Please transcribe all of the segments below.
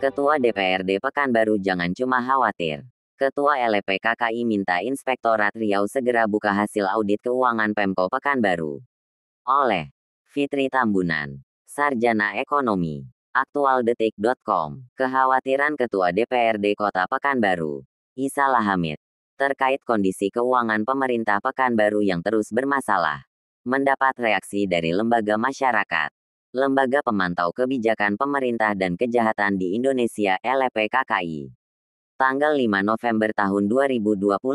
Ketua DPRD Pekanbaru jangan cuma khawatir. Ketua LPKKI minta Inspektorat Riau segera buka hasil audit keuangan Pemko Pekanbaru. Oleh Fitri Tambunan, Sarjana Ekonomi, aktualdetik.com, kekhawatiran Ketua DPRD Kota Pekanbaru, Isa Lahamid, terkait kondisi keuangan pemerintah Pekanbaru yang terus bermasalah, mendapat reaksi dari lembaga masyarakat. Lembaga Pemantau Kebijakan Pemerintah dan Kejahatan di Indonesia LPKKI. Tanggal 5 November tahun 2024.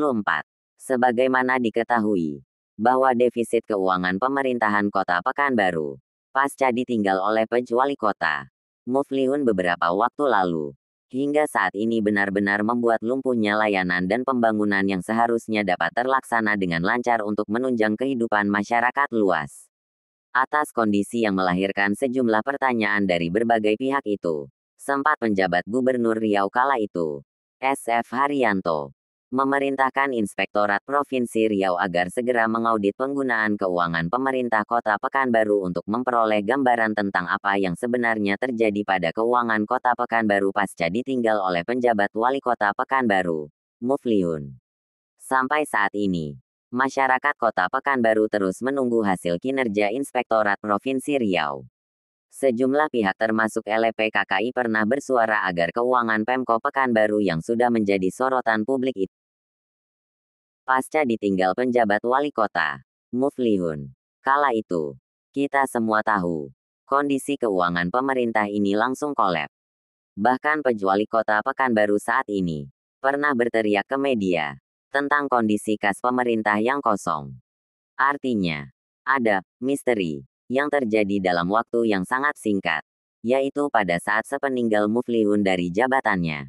Sebagaimana diketahui, bahwa defisit keuangan pemerintahan kota Pekanbaru, pasca ditinggal oleh pejuali Kota, Mufliun beberapa waktu lalu, hingga saat ini benar-benar membuat lumpuhnya layanan dan pembangunan yang seharusnya dapat terlaksana dengan lancar untuk menunjang kehidupan masyarakat luas atas kondisi yang melahirkan sejumlah pertanyaan dari berbagai pihak itu. Sempat penjabat Gubernur Riau kala itu, SF Haryanto, memerintahkan Inspektorat Provinsi Riau agar segera mengaudit penggunaan keuangan pemerintah kota Pekanbaru untuk memperoleh gambaran tentang apa yang sebenarnya terjadi pada keuangan kota Pekanbaru pasca ditinggal oleh penjabat wali kota Pekanbaru, Mufliun. Sampai saat ini, masyarakat kota Pekanbaru terus menunggu hasil kinerja Inspektorat Provinsi Riau. Sejumlah pihak termasuk LPKKI pernah bersuara agar keuangan Pemko Pekanbaru yang sudah menjadi sorotan publik itu pasca ditinggal penjabat wali kota, Muflihun. Kala itu, kita semua tahu, kondisi keuangan pemerintah ini langsung kolap. Bahkan pejuali kota Pekanbaru saat ini, pernah berteriak ke media, tentang kondisi kas pemerintah yang kosong. Artinya, ada misteri yang terjadi dalam waktu yang sangat singkat, yaitu pada saat sepeninggal Muflihun dari jabatannya.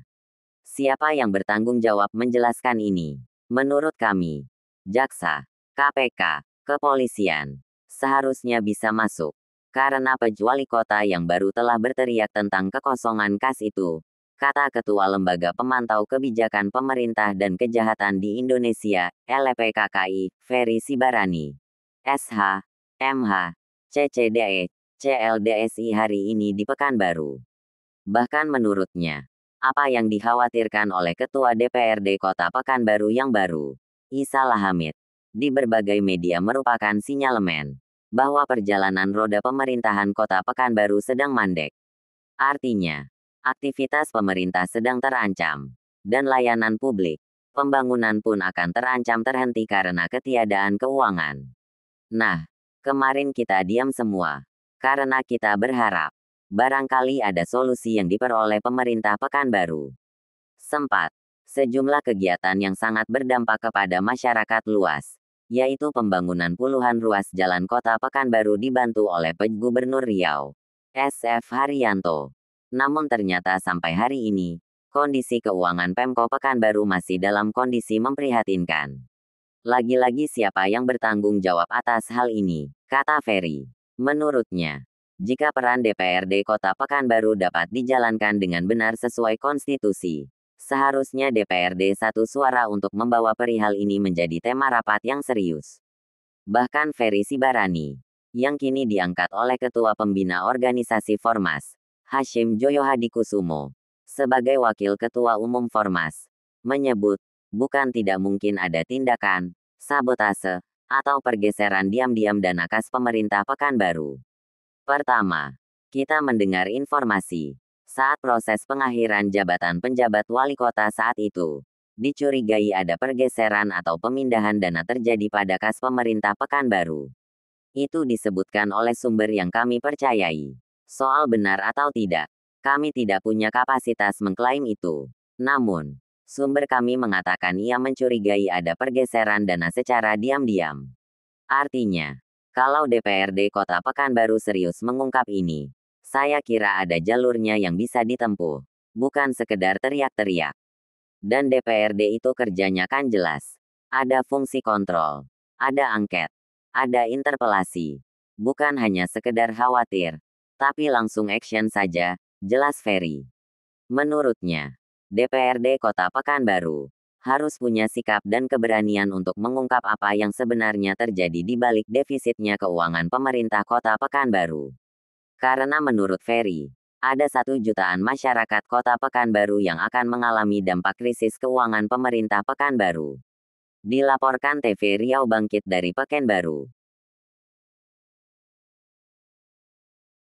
Siapa yang bertanggung jawab menjelaskan ini? Menurut kami, jaksa, KPK, kepolisian, seharusnya bisa masuk. Karena pejuali kota yang baru telah berteriak tentang kekosongan kas itu, kata Ketua Lembaga Pemantau Kebijakan Pemerintah dan Kejahatan di Indonesia, LPKKI, Ferry Sibarani. SH, MH, CCDE, CLDSI hari ini di Pekanbaru. Bahkan menurutnya, apa yang dikhawatirkan oleh Ketua DPRD Kota Pekanbaru yang baru, Isa Lahamid, di berbagai media merupakan sinyalemen bahwa perjalanan roda pemerintahan Kota Pekanbaru sedang mandek. Artinya, Aktivitas pemerintah sedang terancam, dan layanan publik, pembangunan pun akan terancam terhenti karena ketiadaan keuangan. Nah, kemarin kita diam semua, karena kita berharap, barangkali ada solusi yang diperoleh pemerintah Pekanbaru. Sempat, sejumlah kegiatan yang sangat berdampak kepada masyarakat luas, yaitu pembangunan puluhan ruas jalan kota Pekanbaru dibantu oleh PEJ Gubernur Riau, SF Haryanto, namun ternyata sampai hari ini, kondisi keuangan Pemko Pekanbaru masih dalam kondisi memprihatinkan. Lagi-lagi siapa yang bertanggung jawab atas hal ini, kata Ferry. Menurutnya, jika peran DPRD Kota Pekanbaru dapat dijalankan dengan benar sesuai konstitusi, seharusnya DPRD satu suara untuk membawa perihal ini menjadi tema rapat yang serius. Bahkan Ferry Sibarani, yang kini diangkat oleh Ketua Pembina Organisasi Formas, Hashim Joyo Hadikusumo, sebagai Wakil Ketua Umum Formas, menyebut, bukan tidak mungkin ada tindakan, sabotase, atau pergeseran diam-diam dana kas pemerintah Pekanbaru. Pertama, kita mendengar informasi saat proses pengakhiran jabatan penjabat wali kota saat itu dicurigai ada pergeseran atau pemindahan dana terjadi pada kas pemerintah Pekanbaru. Itu disebutkan oleh sumber yang kami percayai. Soal benar atau tidak, kami tidak punya kapasitas mengklaim itu. Namun, sumber kami mengatakan ia mencurigai ada pergeseran dana secara diam-diam. Artinya, kalau DPRD Kota Pekanbaru serius mengungkap ini, saya kira ada jalurnya yang bisa ditempuh, bukan sekedar teriak-teriak. Dan DPRD itu kerjanya kan jelas. Ada fungsi kontrol, ada angket, ada interpelasi. Bukan hanya sekedar khawatir, tapi langsung action saja, jelas Ferry. Menurutnya, DPRD Kota Pekanbaru harus punya sikap dan keberanian untuk mengungkap apa yang sebenarnya terjadi di balik defisitnya keuangan pemerintah Kota Pekanbaru. Karena menurut Ferry, ada satu jutaan masyarakat Kota Pekanbaru yang akan mengalami dampak krisis keuangan pemerintah Pekanbaru. Dilaporkan TV Riau bangkit dari Pekanbaru.